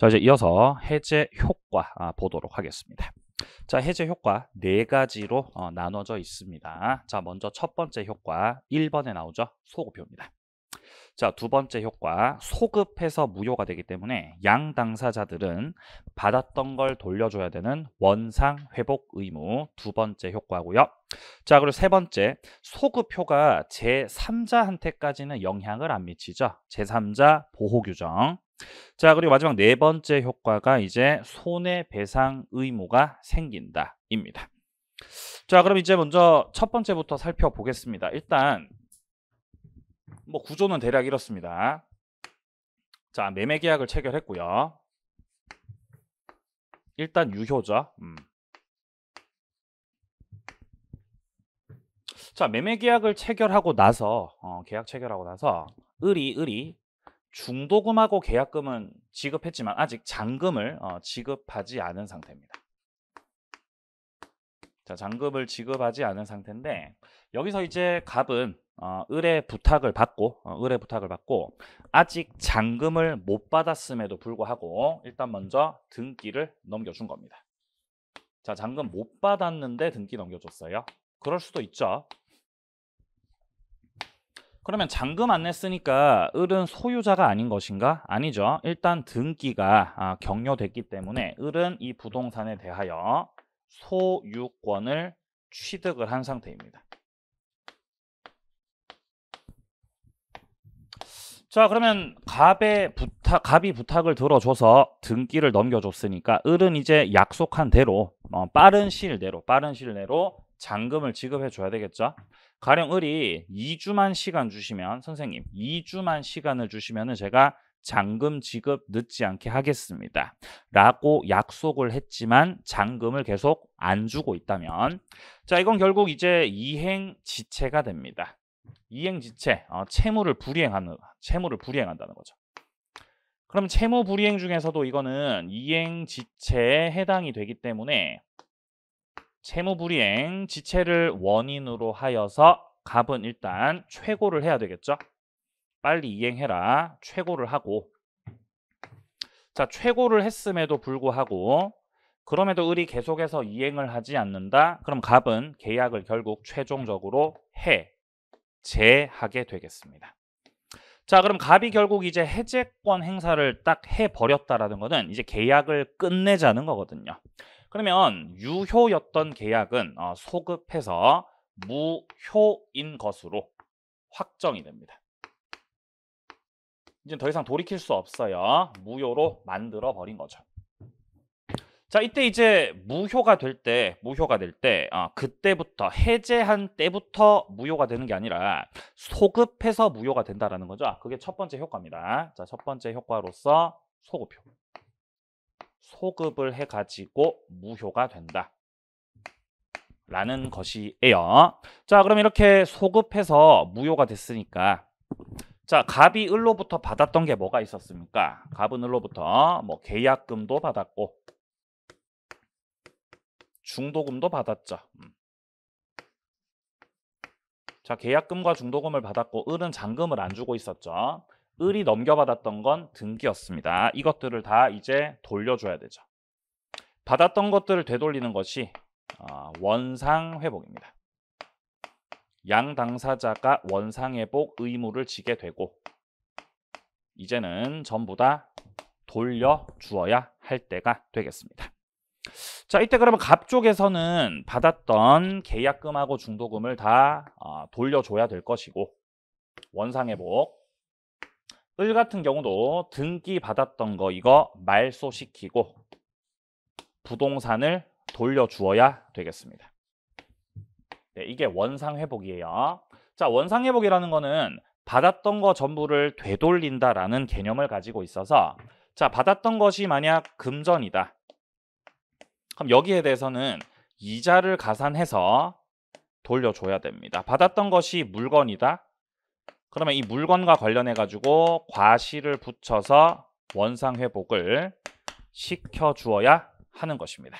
자 이제 이어서 해제 효과 아, 보도록 하겠습니다. 자 해제 효과 네 가지로 어, 나눠져 있습니다. 자 먼저 첫 번째 효과 1번에 나오죠 소급효입니다. 자, 두 번째 효과. 소급해서 무효가 되기 때문에 양 당사자들은 받았던 걸 돌려줘야 되는 원상 회복 의무 두 번째 효과고요. 자, 그리고 세 번째. 소급효가 제3자한테까지는 영향을 안 미치죠. 제3자 보호 규정. 자, 그리고 마지막 네 번째 효과가 이제 손해배상 의무가 생긴다. 입니다. 자, 그럼 이제 먼저 첫 번째부터 살펴보겠습니다. 일단, 뭐 구조는 대략 이렇습니다. 자, 매매 계약을 체결했고요. 일단 유효죠. 음. 자, 매매 계약을 체결하고 나서, 어, 계약 체결하고 나서, 을이, 을이 중도금하고 계약금은 지급했지만 아직 잔금을 어, 지급하지 않은 상태입니다. 자, 잔금을 지급하지 않은 상태인데 여기서 이제 갑은 어, 을의 부탁을 받고 어, 을의 부탁을 받고 아직 잔금을 못 받았음에도 불구하고 일단 먼저 등기를 넘겨준 겁니다. 자, 잔금 못 받았는데 등기 넘겨줬어요. 그럴 수도 있죠. 그러면 잔금 안 냈으니까 을은 소유자가 아닌 것인가? 아니죠. 일단 등기가 아, 격려됐기 때문에 을은 이 부동산에 대하여 소유권을 취득을 한 상태입니다. 자 그러면 갑의 부탁, 갑이 부탁을 들어줘서 등기를 넘겨줬으니까 을은 이제 약속한 대로 어, 빠른 시일 내로 빠른 시일 내로 잔금을 지급해 줘야 되겠죠 가령 을이 2주만 시간 주시면 선생님 2주만 시간을 주시면 제가 잔금 지급 늦지 않게 하겠습니다. 라고 약속을 했지만 잔금을 계속 안 주고 있다면 자 이건 결국 이제 이행지체가 됩니다. 이행지체, 어, 채무를 불이행하는 채무를 불이행한다는 거죠. 그럼 채무 불이행 중에서도 이거는 이행지체에 해당이 되기 때문에 채무불이행 지체를 원인으로 하여서 갑은 일단 최고를 해야 되겠죠. 빨리 이행해라. 최고를 하고 자 최고를 했음에도 불구하고 그럼에도 을이 계속해서 이행을 하지 않는다. 그럼 갑은 계약을 결국 최종적으로 해 제하게 되겠습니다. 자 그럼 갑이 결국 이제 해제권 행사를 딱 해버렸다라는 것은 이제 계약을 끝내자는 거거든요. 그러면 유효였던 계약은 어, 소급해서 무효인 것으로 확정이 됩니다. 이제 더 이상 돌이킬 수 없어요. 무효로 만들어 버린 거죠. 자, 이때 이제 무효가 될 때, 무효가 될 때, 어, 그때부터 해제한 때부터 무효가 되는 게 아니라 소급해서 무효가 된다라는 거죠. 그게 첫 번째 효과입니다. 자, 첫 번째 효과로서 소급효. 소급을 해가지고 무효가 된다. 라는 것이에요. 자, 그럼 이렇게 소급해서 무효가 됐으니까 자, 갑이 을로부터 받았던 게 뭐가 있었습니까? 갑은 을로부터 뭐 계약금도 받았고 중도금도 받았죠. 음. 자, 계약금과 중도금을 받았고 을은 잔금을 안 주고 있었죠. 을이 넘겨받았던 건 등기였습니다. 이것들을 다 이제 돌려줘야 되죠. 받았던 것들을 되돌리는 것이 아, 원상회복입니다. 양 당사자가 원상회복 의무를 지게 되고 이제는 전부 다 돌려주어야 할 때가 되겠습니다. 자, 이때 그러면 갑 쪽에서는 받았던 계약금하고 중도금을 다 아, 돌려줘야 될 것이고 원상회복 을 같은 경우도 등기 받았던 거 이거 말소시키고 부동산을 돌려주어야 되겠습니다. 네, 이게 원상회복이에요. 자, 원상회복이라는 거는 받았던 거 전부를 되돌린다라는 개념을 가지고 있어서 자, 받았던 것이 만약 금전이다. 그럼 여기에 대해서는 이자를 가산해서 돌려줘야 됩니다. 받았던 것이 물건이다. 그러면 이 물건과 관련해 가지고 과실을 붙여서 원상 회복을 시켜 주어야 하는 것입니다.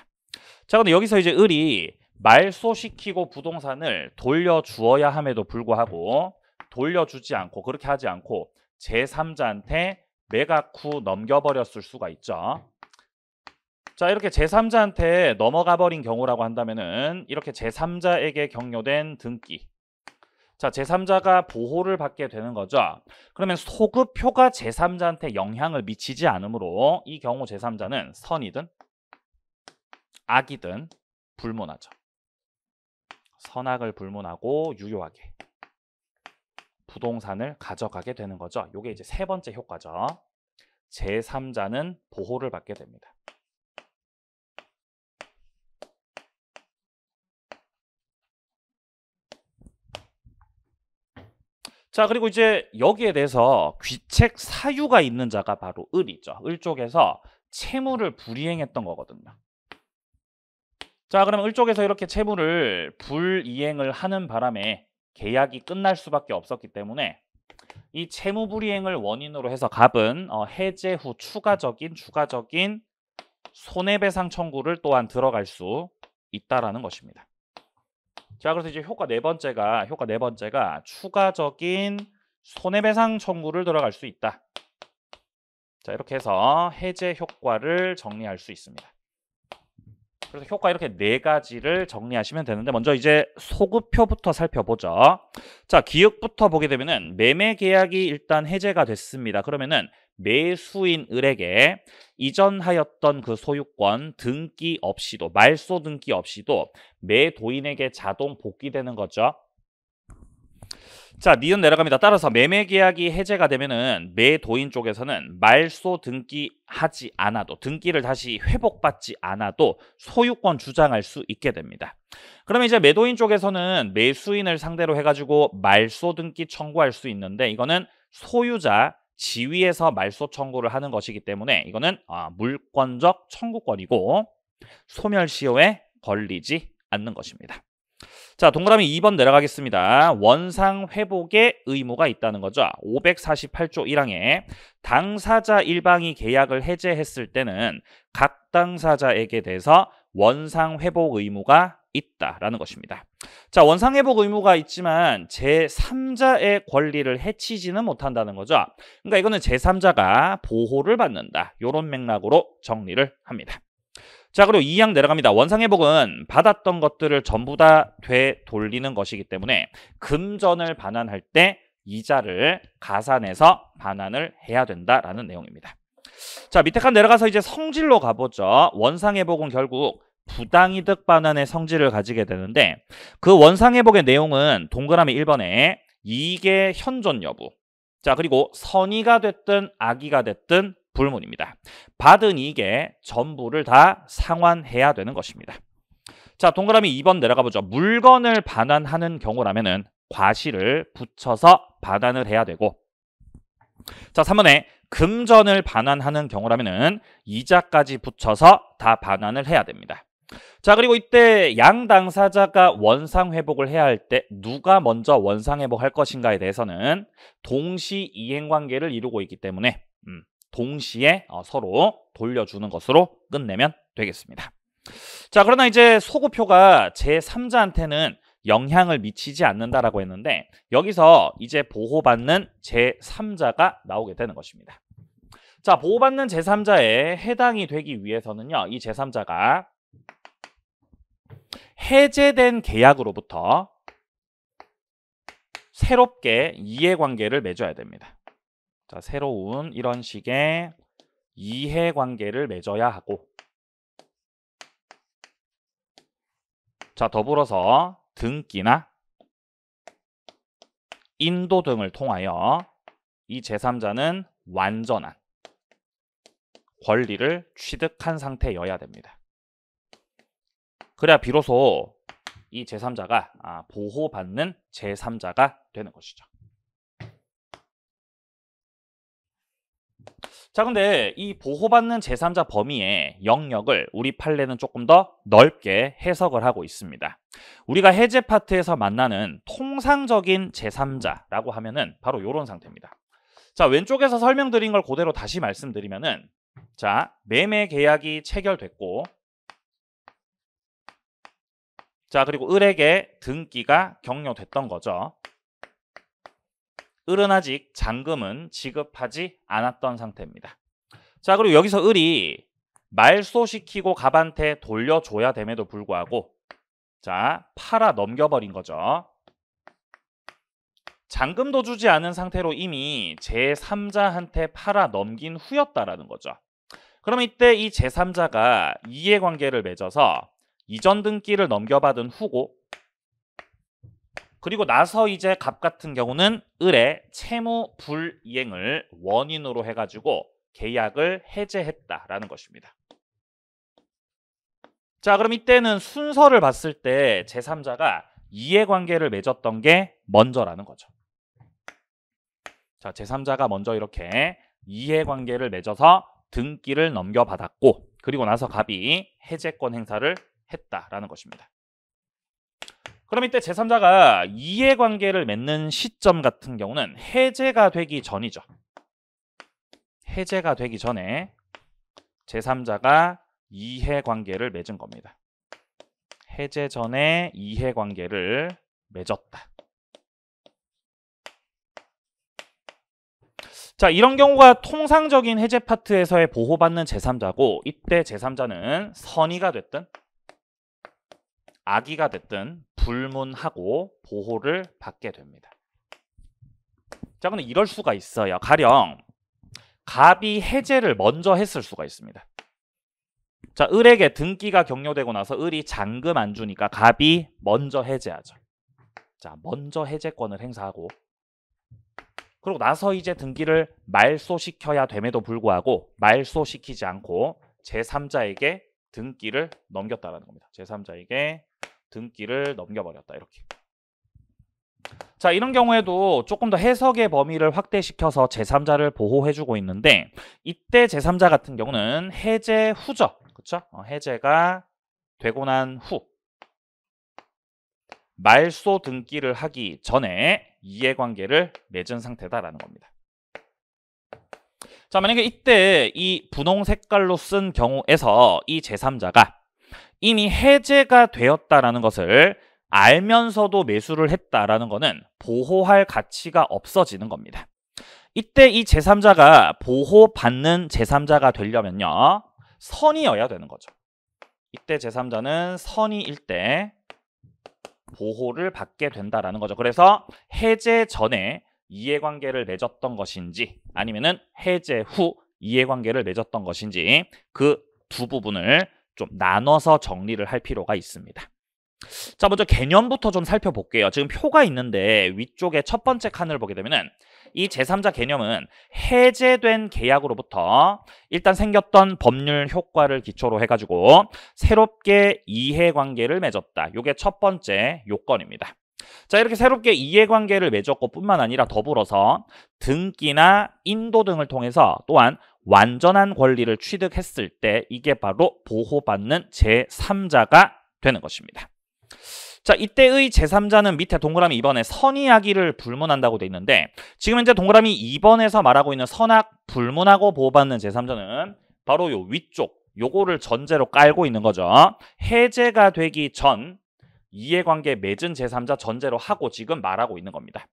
자, 근데 여기서 이제 을이 말소시키고 부동산을 돌려주어야 함에도 불구하고 돌려주지 않고 그렇게 하지 않고 제3자한테 매각 후 넘겨버렸을 수가 있죠. 자 이렇게 제3자한테 넘어가 버린 경우라고 한다면은 이렇게 제3자에게 경료된 등기 자, 제3자가 보호를 받게 되는 거죠. 그러면 소급효가 제3자한테 영향을 미치지 않으므로 이 경우 제3자는 선이든 악이든 불문하죠. 선악을 불문하고 유효하게 부동산을 가져가게 되는 거죠. 이게 이제 세 번째 효과죠. 제3자는 보호를 받게 됩니다. 자 그리고 이제 여기에 대해서 귀책 사유가 있는 자가 바로 을이죠. 을 쪽에서 채무를 불이행했던 거거든요. 자 그러면 을 쪽에서 이렇게 채무를 불이행을 하는 바람에 계약이 끝날 수밖에 없었기 때문에 이 채무 불이행을 원인으로 해서 갑은 어, 해제 후 추가적인 추가적인 손해배상 청구를 또한 들어갈 수 있다라는 것입니다. 자, 그래서 이제 효과 네 번째가 효과 네 번째가 추가적인 손해배상 청구를 들어갈 수 있다. 자, 이렇게 해서 해제 효과를 정리할 수 있습니다. 그래서 효과 이렇게 네 가지를 정리하시면 되는데 먼저 이제 소급표부터 살펴보죠. 자, 기역부터 보게 되면은 매매 계약이 일단 해제가 됐습니다. 그러면은 매수인을에게 이전하였던 그 소유권 등기 없이도 말소 등기 없이도 매도인에게 자동 복귀되는 거죠. 자, 니은 내려갑니다. 따라서 매매 계약이 해제가 되면은 매도인 쪽에서는 말소 등기하지 않아도 등기를 다시 회복받지 않아도 소유권 주장할 수 있게 됩니다. 그러면 이제 매도인 쪽에서는 매수인을 상대로 해가지고 말소 등기 청구할 수 있는데 이거는 소유자 지위에서 말소 청구를 하는 것이기 때문에 이거는 아, 물권적 청구권이고 소멸시효에 걸리지 않는 것입니다. 자, 동그라미 2번 내려가겠습니다. 원상 회복의 의무가 있다는 거죠. 548조 1항에 당사자 일방이 계약을 해제했을 때는 각 당사자에게 대해서 원상 회복 의무가 있다라는 것입니다. 자, 원상회복 의무가 있지만 제3자의 권리를 해치지는 못한다는 거죠. 그러니까 이거는 제3자가 보호를 받는다. 이런 맥락으로 정리를 합니다. 자, 그리고 2항 내려갑니다. 원상회복은 받았던 것들을 전부 다 되돌리는 것이기 때문에 금전을 반환할 때 이자를 가산해서 반환을 해야 된다라는 내용입니다. 자 밑에 칸 내려가서 이제 성질로 가보죠. 원상회복은 결국 부당이득 반환의 성질을 가지게 되는데 그 원상회복의 내용은 동그라미 1번에 이게 현존 여부 자 그리고 선의가 됐든 악의가 됐든 불문입니다. 받은 이익의 전부를 다 상환해야 되는 것입니다. 자 동그라미 2번 내려가 보죠. 물건을 반환하는 경우라면은 과실을 붙여서 반환을 해야 되고 자 3번에 금전을 반환하는 경우라면은 이자까지 붙여서 다 반환을 해야 됩니다. 자, 그리고 이때 양 당사자가 원상 회복을 해야 할 때 누가 먼저 원상 회복할 것인가에 대해서는 동시 이행 관계를 이루고 있기 때문에 음, 동시에 어, 서로 돌려주는 것으로 끝내면 되겠습니다. 자, 그러나 이제 소급표가 제3자한테는 영향을 미치지 않는다라고 했는데 여기서 이제 보호받는 제3자가 나오게 되는 것입니다. 자, 보호받는 제3자에 해당이 되기 위해서는요. 이 제3자가 해제된 계약으로부터 새롭게 이해관계를 맺어야 됩니다. 자, 새로운 이런 식의 이해관계를 맺어야 하고 자, 더불어서 등기나 인도 등을 통하여 이 제3자는 완전한 권리를 취득한 상태여야 됩니다. 그래야 비로소 이 제3자가 아, 보호받는 제3자가 되는 것이죠. 자, 근데 이 보호받는 제3자 범위의 영역을 우리 판례는 조금 더 넓게 해석을 하고 있습니다. 우리가 해제 파트에서 만나는 통상적인 제3자라고 하면은 바로 이런 상태입니다. 자, 왼쪽에서 설명드린 걸 그대로 다시 말씀드리면은 자, 매매 계약이 체결됐고 자 그리고 을에게 등기가 격려됐던 거죠. 을은 아직 잔금은 지급하지 않았던 상태입니다. 자 그리고 여기서 을이 말소시키고 갑한테 돌려줘야 됨에도 불구하고 자 팔아 넘겨버린 거죠. 잔금도 주지 않은 상태로 이미 제3자한테 팔아 넘긴 후였다라는 거죠. 그럼 이때 이 제3자가 이해관계를 맺어서 이전 등기를 넘겨받은 후고 그리고 나서 이제 갑 같은 경우는 을의 채무 불이행을 원인으로 해가지고 계약을 해제했다라는 것입니다. 자 그럼 이때는 순서를 봤을 때 제3자가 이해관계를 맺었던 게 먼저라는 거죠. 자 제3자가 먼저 이렇게 이해관계를 맺어서 등기를 넘겨받았고 그리고 나서 갑이 해제권 행사를 했다라는 것입니다. 그럼 이때 제3자가 이해관계를 맺는 시점 같은 경우는 해제가 되기 전이죠. 해제가 되기 전에 제3자가 이해관계를 맺은 겁니다. 해제 전에 이해관계를 맺었다. 자 이런 경우가 통상적인 해제 파트에서의 보호받는 제3자고 이때 제3자는 선의가 됐든 아기가 됐든 불문하고 보호를 받게 됩니다. 자, 근데 이럴 수가 있어요. 가령 갑이 해제를 먼저 했을 수가 있습니다. 자, 을에게 등기가 격려되고 나서 을이 잔금 안 주니까 갑이 먼저 해제하죠. 자, 먼저 해제권을 행사하고 그리고 나서 이제 등기를 말소시켜야 됨에도 불구하고 말소시키지 않고 제3자에게 등기를 넘겼다라는 겁니다. 제3자에게 등기를 넘겨버렸다 이렇게. 자 이런 경우에도 조금 더 해석의 범위를 확대시켜서 제3자를 보호해주고 있는데 이때 제3자 같은 경우는 해제 후죠. 그렇 어, 해제가 되고 난 후 말소 등기를 하기 전에 이해관계를 맺은 상태다라는 겁니다. 자 만약에 이때 이 분홍 색깔로 쓴 경우에서 이 제3자가 이미 해제가 되었다라는 것을 알면서도 매수를 했다라는 것은 보호할 가치가 없어지는 겁니다. 이때 이 제3자가 보호받는 제3자가 되려면요. 선이어야 되는 거죠. 이때 제3자는 선이일때 보호를 받게 된다라는 거죠. 그래서 해제 전에 이해관계를 맺었던 것인지 아니면은 해제 후 이해관계를 맺었던 것인지 그 두 부분을 좀 나눠서 정리를 할 필요가 있습니다. 자, 먼저 개념부터 좀 살펴볼게요. 지금 표가 있는데 위쪽에 첫 번째 칸을 보게 되면은 이 제3자 개념은 해제된 계약으로부터 일단 생겼던 법률 효과를 기초로 해가지고 새롭게 이해관계를 맺었다. 이게 첫 번째 요건입니다. 자 이렇게 새롭게 이해관계를 맺었고 뿐만 아니라 더불어서 등기나 인도 등을 통해서 또한 완전한 권리를 취득했을 때 이게 바로 보호받는 제3자가 되는 것입니다. 자 이때의 제3자는 밑에 동그라미 2번에 선의하기를 불문한다고 돼 있는데 지금 이제 동그라미 2번에서 말하고 있는 선악 불문하고 보호받는 제3자는 바로 요 위쪽 요거를 전제로 깔고 있는 거죠. 해제가 되기 전 이해관계 맺은 제3자 전제로 하고 지금 말하고 있는 겁니다.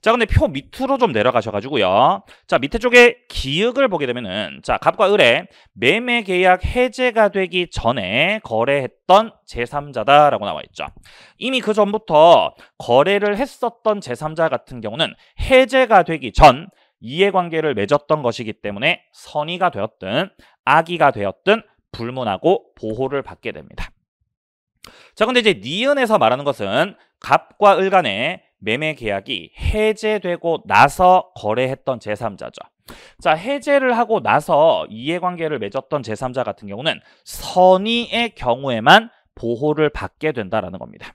자, 근데 표 밑으로 좀 내려가셔가지고요. 자, 밑에 쪽에 기역을 보게 되면은, 자, 갑과 을의 매매 계약 해제가 되기 전에 거래했던 제3자다라고 나와 있죠. 이미 그 전부터 거래를 했었던 제3자 같은 경우는 해제가 되기 전 이해관계를 맺었던 것이기 때문에 선의가 되었든 악의가 되었든 불문하고 보호를 받게 됩니다. 자, 근데 이제 니은에서 말하는 것은 갑과 을 간의 매매 계약이 해제되고 나서 거래했던 제3자죠. 자, 해제를 하고 나서 이해관계를 맺었던 제3자 같은 경우는 선의의 경우에만 보호를 받게 된다라는 겁니다.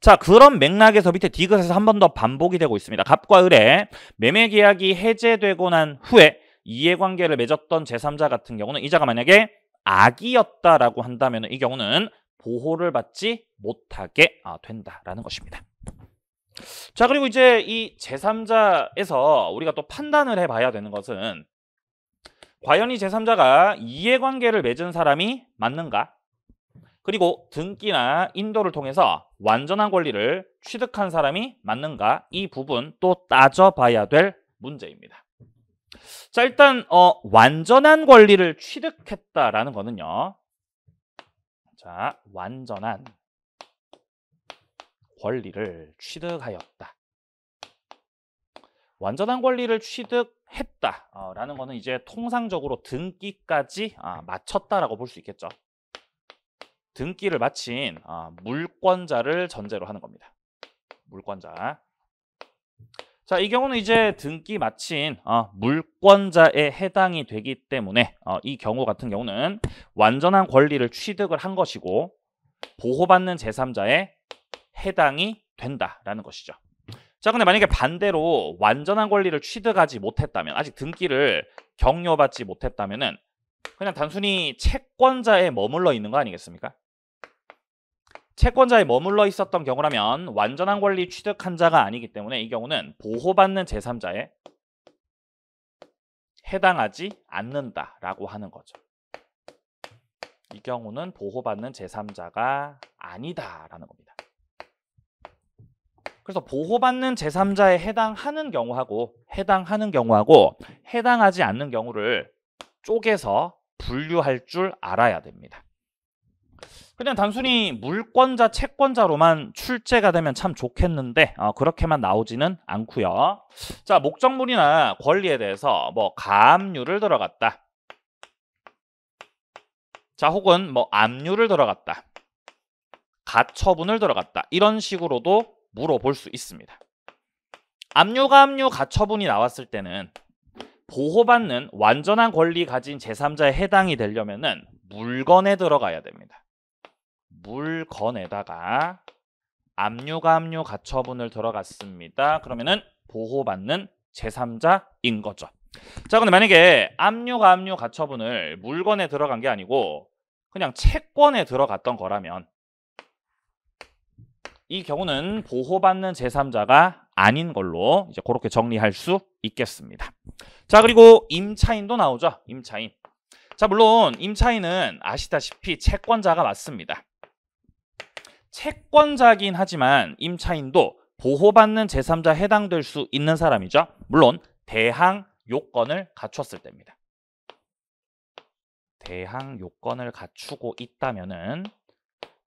자, 그런 맥락에서 밑에 디귿에서 한 번 더 반복이 되고 있습니다. 갑과 을의 매매 계약이 해제되고 난 후에 이해관계를 맺었던 제3자 같은 경우는 이자가 만약에 악이었다라고 한다면 이 경우는 보호를 받지 못하게 아, 된다라는 것입니다. 자 그리고 이제 이 제3자에서 우리가 또 판단을 해봐야 되는 것은 과연 이 제3자가 이해관계를 맺은 사람이 맞는가? 그리고 등기나 인도를 통해서 완전한 권리를 취득한 사람이 맞는가? 이 부분 또 따져봐야 될 문제입니다. 자 일단 어, 완전한 권리를 취득했다라는 거는요. 자, 완전한 권리를 취득하였다. 완전한 권리를 취득했다라는 어, 것은 이제 통상적으로 등기까지 아, 마쳤다라고 볼 수 있겠죠. 등기를 마친 아, 물권자를 전제로 하는 겁니다. 물권자. 자, 이 경우는 이제 등기 마친 어, 물권자에 해당이 되기 때문에 어, 이 경우 같은 경우는 완전한 권리를 취득을 한 것이고 보호받는 제3자에 해당이 된다라는 것이죠. 자, 근데 만약에 반대로 완전한 권리를 취득하지 못했다면 아직 등기를 격려받지못했다면 그냥 단순히 채권자에 머물러 있는 거 아니겠습니까? 채권자에 머물러 있었던 경우라면 완전한 권리 취득한 자가 아니기 때문에 이 경우는 보호받는 제3자에 해당하지 않는다라고 하는 거죠. 이 경우는 보호받는 제3자가 아니다라는 겁니다. 그래서 보호받는 제3자에 해당하는 경우하고 해당하는 경우하고 해당하지 않는 경우를 쪼개서 분류할 줄 알아야 됩니다. 그냥 단순히 물권자, 채권자로만 출제가 되면 참 좋겠는데 어, 그렇게만 나오지는 않고요. 자, 목적물이나 권리에 대해서 뭐 가압류를 들어갔다. 자, 혹은 뭐 압류를 들어갔다. 가처분을 들어갔다. 이런 식으로도 물어볼 수 있습니다. 압류, 가압류, 가처분이 나왔을 때는 보호받는 완전한 권리 가진 제3자에 해당이 되려면 은 물건에 들어가야 됩니다. 물건에다가 압류가압류 가처분을 들어갔습니다. 그러면은 보호받는 제3자인 거죠. 자, 근데 만약에 압류가압류 가처분을 물건에 들어간 게 아니고 그냥 채권에 들어갔던 거라면 이 경우는 보호받는 제3자가 아닌 걸로 이제 그렇게 정리할 수 있겠습니다. 자, 그리고 임차인도 나오죠. 임차인. 자, 물론 임차인은 아시다시피 채권자가 맞습니다. 채권자긴 하지만 임차인도 보호받는 제3자 해당될 수 있는 사람이죠. 물론 대항 요건을 갖췄을 때입니다. 대항 요건을 갖추고 있다면은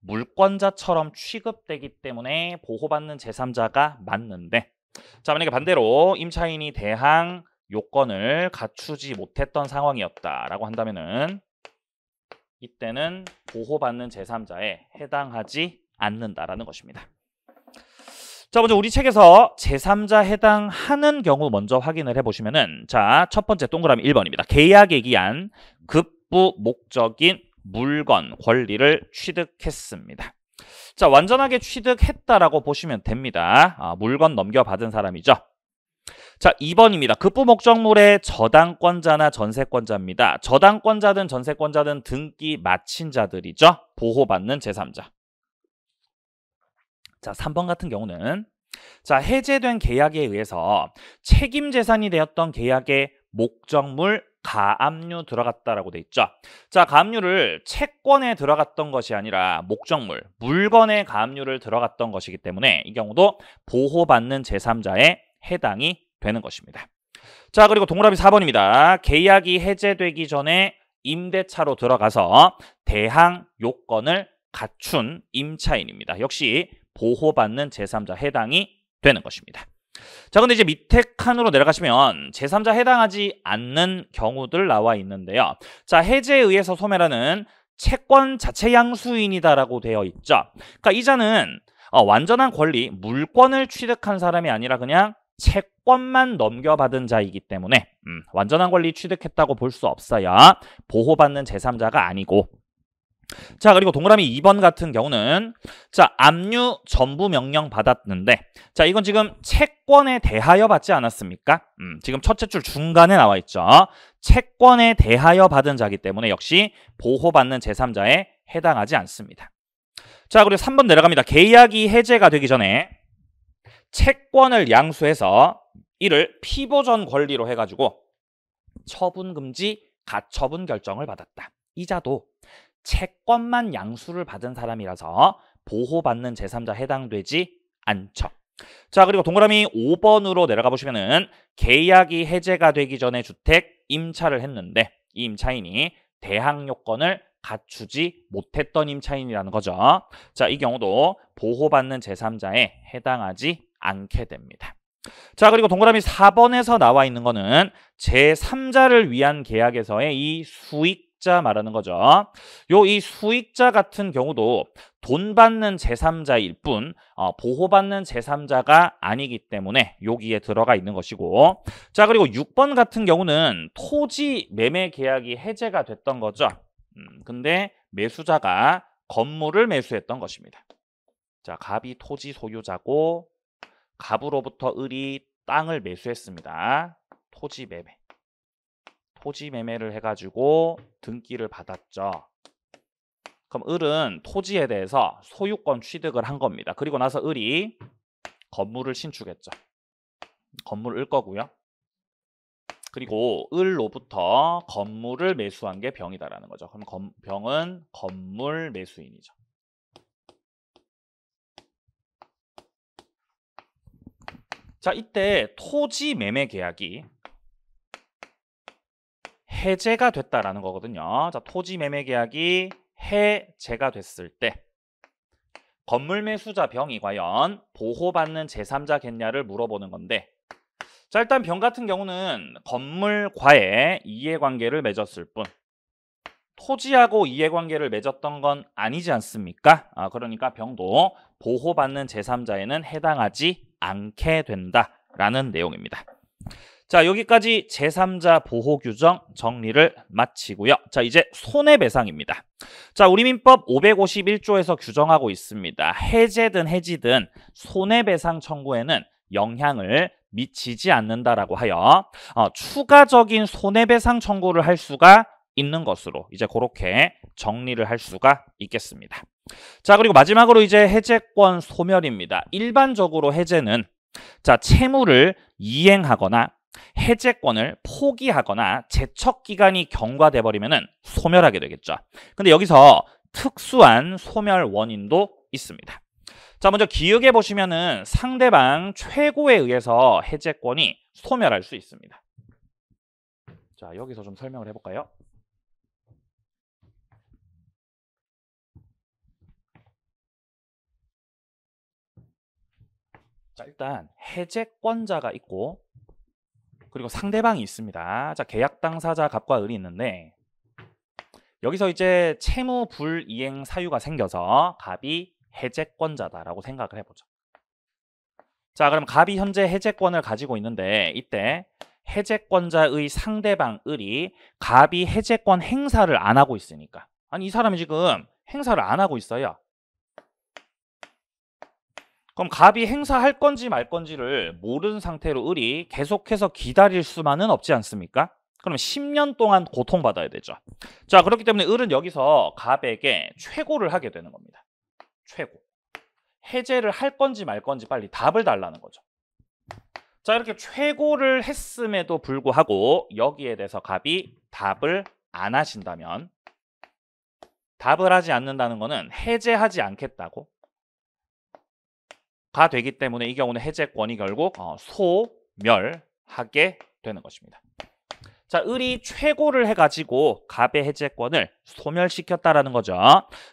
물권자처럼 취급되기 때문에 보호받는 제3자가 맞는데 자 만약에 반대로 임차인이 대항 요건을 갖추지 못했던 상황이었다라고 한다면은 이때는 보호받는 제3자에 해당하지 않는다라는 것입니다. 자, 먼저 우리 책에서 제3자 해당하는 경우 먼저 확인을 해보시면은 자, 첫 번째 동그라미 1번입니다. 계약에 기한 급부 목적인 물건, 권리를 취득했습니다. 자, 완전하게 취득했다라고 보시면 됩니다. 아, 물건 넘겨받은 사람이죠. 자, 2번입니다. 급부 목적물의 저당권자나 전세권자입니다. 저당권자든 전세권자든 등기 마친 자들이죠. 보호받는 제3자. 자, 3번 같은 경우는 자, 해제된 계약에 의해서 책임 재산이 되었던 계약의 목적물 가압류 들어갔다라고 돼 있죠. 자, 가압류를 채권에 들어갔던 것이 아니라 목적물, 물건에 가압류를 들어갔던 것이기 때문에 이 경우도 보호받는 제3자에 해당이 되는 것입니다. 자, 그리고 동그라미 4번입니다. 계약이 해제되기 전에 임대차로 들어가서 대항 요건을 갖춘 임차인입니다. 역시 보호받는 제3자 해당이 되는 것입니다. 자, 근데 이제 밑에 칸으로 내려가시면 제3자 해당하지 않는 경우들 나와 있는데요. 자, 해제에 의해서 소멸하는 채권 자체 양수인이다라고 되어 있죠. 그러니까 이자는 어, 완전한 권리, 물권을 취득한 사람이 아니라 그냥 채권만 넘겨받은 자이기 때문에 음, 완전한 권리 취득했다고 볼 수 없어요. 보호받는 제3자가 아니고 자 그리고 동그라미 2번 같은 경우는 자 압류 전부 명령 받았는데 자 이건 지금 채권에 대하여 받지 않았습니까? 음, 지금 첫째 줄 중간에 나와 있죠. 채권에 대하여 받은 자기 때문에 역시 보호받는 제3자에 해당하지 않습니다. 자 그리고 3번 내려갑니다. 계약이 해제가 되기 전에 채권을 양수해서 이를 피보전 권리로 해가지고 처분금지 가처분 결정을 받았다. 이자도 채권만 양수를 받은 사람이라서 보호받는 제3자 해당되지 않죠. 자 그리고 동그라미 5번으로 내려가 보시면은 계약이 해제가 되기 전에 주택 임차를 했는데 이 임차인이 대항 요건을 갖추지 못했던 임차인이라는 거죠. 자, 이 경우도 보호받는 제3자에 해당하지 않게 됩니다. 자, 그리고 동그라미 4번에서 나와 있는 거는 제3자를 위한 계약에서의 이 수익 수익자 말하는 거죠. 요 이 수익자 같은 경우도 돈 받는 제3자일 뿐 어, 보호받는 제3자가 아니기 때문에 여기에 들어가 있는 것이고 자 그리고 6번 같은 경우는 토지 매매 계약이 해제가 됐던 거죠. 음, 근데 매수자가 건물을 매수했던 것입니다. 자 갑이 토지 소유자고 갑으로부터 을이 땅을 매수했습니다. 토지 매매 토지 매매를 해가지고 등기를 받았죠. 그럼 을은 토지에 대해서 소유권 취득을 한 겁니다. 그리고 나서 을이 건물을 신축했죠. 건물을 거고요. 그리고 을로부터 건물을 매수한 게 병이다라는 거죠. 그럼 검, 병은 건물 매수인이죠. 자, 이때 토지 매매 계약이 해제가 됐다라는 거거든요. 자, 토지 매매 계약이 해제가 됐을 때 건물 매수자 병이 과연 보호받는 제3자겠냐를 물어보는 건데 자 일단 병 같은 경우는 건물과의 이해관계를 맺었을 뿐 토지하고 이해관계를 맺었던 건 아니지 않습니까? 아, 그러니까 병도 보호받는 제3자에는 해당하지 않게 된다라는 내용입니다. 자, 여기까지 제3자 보호 규정 정리를 마치고요. 자, 이제 손해배상입니다. 자, 우리민법 551조에서 규정하고 있습니다. 해제든 해지든 손해배상 청구에는 영향을 미치지 않는다라고 하여 어, 추가적인 손해배상 청구를 할 수가 있는 것으로 이제 그렇게 정리를 할 수가 있겠습니다. 자 그리고 마지막으로 이제 해제권 소멸입니다. 일반적으로 해제는 자 채무를 이행하거나 해제권을 포기하거나 제척 기간이 경과돼 버리면 소멸하게 되겠죠. 근데 여기서 특수한 소멸 원인도 있습니다. 자, 먼저 기억해 보시면은 상대방 최고에 의해서 해제권이 소멸할 수 있습니다. 자, 여기서 좀 설명을 해 볼까요? 자, 일단 해제권자가 있고 그리고 상대방이 있습니다. 자, 계약 당사자 갑과 을이 있는데 여기서 이제 채무 불이행 사유가 생겨서 갑이 해제권자다라고 생각을 해보죠. 자, 그럼 갑이 현재 해제권을 가지고 있는데 이때 해제권자의 상대방 을이 갑이 해제권 행사를 안 하고 있으니까 아니 이 사람이 지금 행사를 안 하고 있어요. 그럼 갑이 행사할 건지 말 건지를 모른 상태로 을이 계속해서 기다릴 수만은 없지 않습니까? 그럼 10년 동안 고통받아야 되죠. 자, 그렇기 때문에 을은 여기서 갑에게 최고를 하게 되는 겁니다. 최고. 해제를 할 건지 말 건지 빨리 답을 달라는 거죠. 자, 이렇게 최고를 했음에도 불구하고 여기에 대해서 갑이 답을 안 하신다면 답을 하지 않는다는 거는 해제하지 않겠다고 가 되기 때문에 이 경우는 해제권이 결국 어, 소멸하게 되는 것입니다. 자, 을이 최고를 해가지고 갑의 해제권을 소멸시켰다라는 거죠.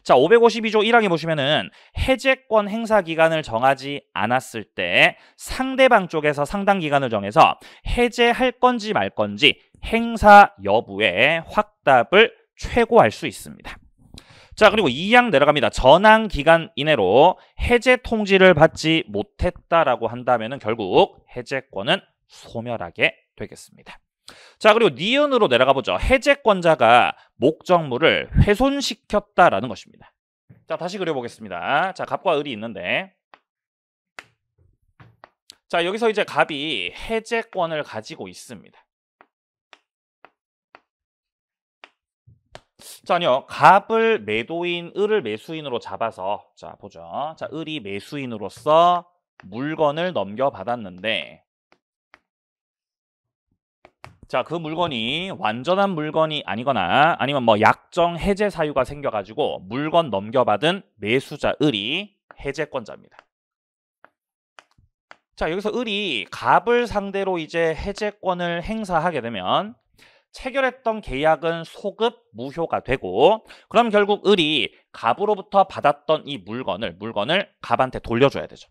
자, 552조 1항에 보시면은 해제권 행사 기간을 정하지 않았을 때 상대방 쪽에서 상당 기간을 정해서 해제할 건지 말 건지 행사 여부에 확답을 최고할 수 있습니다. 자 그리고 2항 내려갑니다. 전항 기간 이내로 해제 통지를 받지 못했다라고 한다면 결국 해제권은 소멸하게 되겠습니다. 자 그리고 니은으로 내려가 보죠. 해제권자가 목적물을 훼손시켰다라는 것입니다. 자 다시 그려보겠습니다. 자 갑과 을이 있는데 자 여기서 이제 갑이 해제권을 가지고 있습니다. 자, 아니요. 갑을 매도인, 을을 매수인으로 잡아서 자, 보죠. 자, 을이 매수인으로서 물건을 넘겨받았는데 자, 그 물건이 완전한 물건이 아니거나 아니면 뭐 약정 해제 사유가 생겨가지고 물건 넘겨받은 매수자 을이 해제권자입니다. 자, 여기서 을이 갑을 상대로 이제 해제권을 행사하게 되면 체결했던 계약은 소급 무효가 되고 그럼 결국 을이 갑으로부터 받았던 이 물건을 물건을 갑한테 돌려줘야 되죠.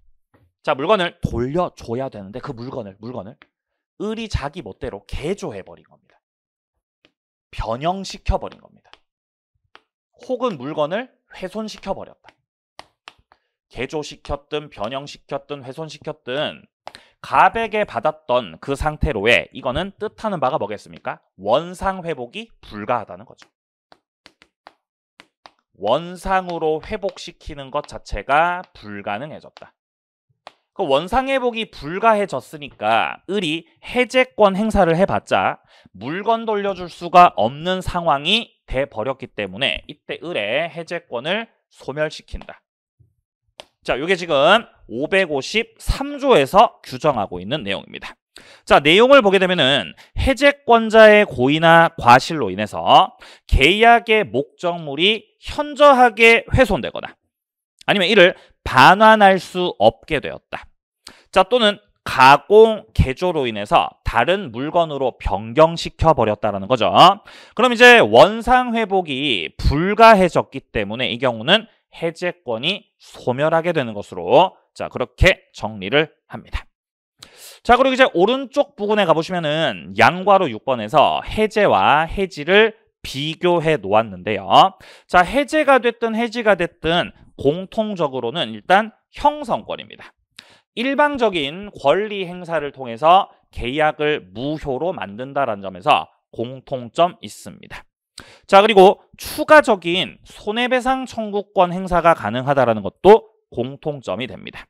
자 물건을 돌려줘야 되는데 그 물건을 물건을 을이 자기 멋대로 개조해버린 겁니다. 변형시켜버린 겁니다. 혹은 물건을 훼손시켜버렸다. 개조시켰든 변형시켰든 훼손시켰든 가백에 받았던 그 상태로의 이거는 뜻하는 바가 뭐겠습니까? 원상 회복이 불가하다는 거죠. 원상으로 회복시키는 것 자체가 불가능해졌다. 그 원상 회복이 불가해졌으니까 을이 해제권 행사를 해봤자 물건 돌려줄 수가 없는 상황이 돼버렸기 때문에 이때 을의 해제권을 소멸시킨다. 자, 이게 지금 553조에서 규정하고 있는 내용입니다. 자, 내용을 보게 되면은 해제권자의 고의나 과실로 인해서 계약의 목적물이 현저하게 훼손되거나 아니면 이를 반환할 수 없게 되었다. 자, 또는 가공, 개조로 인해서 다른 물건으로 변경시켜 버렸다는 라 거죠. 그럼 이제 원상 회복이 불가해졌기 때문에 이 경우는 해제권이 소멸하게 되는 것으로 자 그렇게 정리를 합니다. 자 그리고 이제 오른쪽 부분에 가보시면은 양과로 6번에서 해제와 해지를 비교해 놓았는데요. 자 해제가 됐든 해지가 됐든 공통적으로는 일단 형성권입니다. 일방적인 권리 행사를 통해서 계약을 무효로 만든다라는 점에서 공통점 있습니다. 자 그리고 추가적인 손해배상 청구권 행사가 가능하다는 것도 공통점이 됩니다.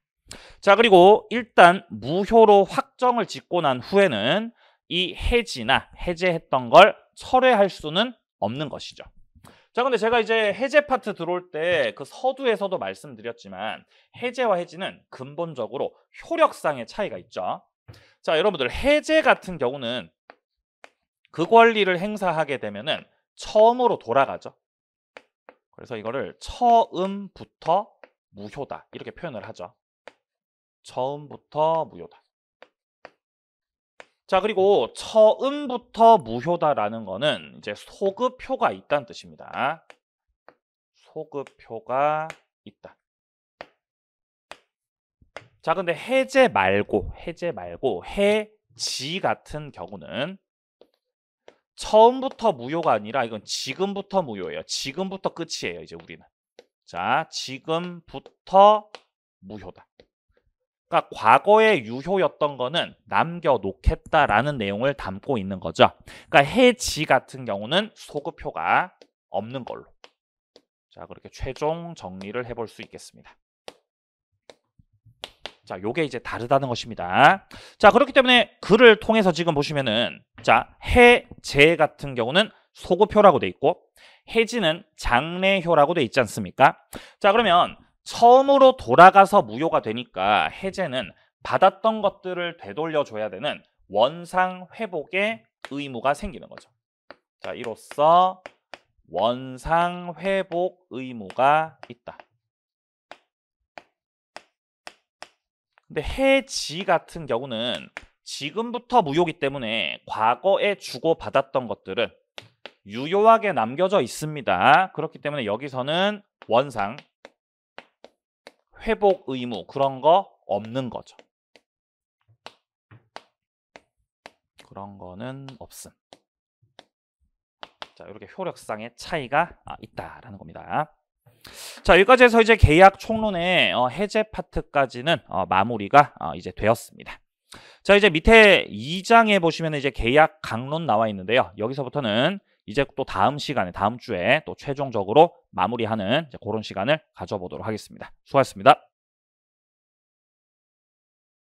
자 그리고 일단 무효로 확정을 짓고 난 후에는 이 해지나 해제했던 걸 철회할 수는 없는 것이죠. 자 근데 제가 이제 해제 파트 들어올 때 그 서두에서도 말씀드렸지만 해제와 해지는 근본적으로 효력상의 차이가 있죠. 자 여러분들 해제 같은 경우는 그 권리를 행사하게 되면은 처음으로 돌아가죠. 그래서 이거를 처음부터 무효다 이렇게 표현을 하죠. 처음부터 무효다. 자 그리고 처음부터 무효다라는 거는 이제 소급표가 있다는 뜻입니다. 소급표가 있다. 자 근데 해제 말고 해제 말고 해지 같은 경우는 처음부터 무효가 아니라 이건 지금부터 무효예요. 지금부터 끝이에요. 이제 우리는. 자, 지금부터 무효다. 그러니까 과거의 유효였던 거는 남겨놓겠다라는 내용을 담고 있는 거죠. 그러니까 해지 같은 경우는 소급효가 없는 걸로. 자, 그렇게 최종 정리를 해볼 수 있겠습니다. 자, 요게 이제 다르다는 것입니다. 자, 그렇기 때문에 글을 통해서 지금 보시면은 자, 해제 같은 경우는 소급표라고 돼 있고 해지는 장례효라고 돼 있지 않습니까? 자, 그러면 처음으로 돌아가서 무효가 되니까 해제는 받았던 것들을 되돌려줘야 되는 원상 회복의 의무가 생기는 거죠. 자, 이로써 원상 회복 의무가 있다. 근데 해지 같은 경우는 지금부터 무효기 때문에 과거에 주고받았던 것들은 유효하게 남겨져 있습니다. 그렇기 때문에 여기서는 원상, 회복 의무 그런 거 없는 거죠. 그런 거는 없음. 자, 이렇게 효력상의 차이가 아, 있다라는 겁니다. 자 여기까지 해서 이제 계약 총론의 어, 해제 파트까지는 어, 마무리가 어, 이제 되었습니다. 자 이제 밑에 2장에 보시면 이제 계약 강론 나와 있는데요. 여기서부터는 이제 또 다음 시간에 다음 주에 또 최종적으로 마무리하는 그런 시간을 가져보도록 하겠습니다. 수고하셨습니다.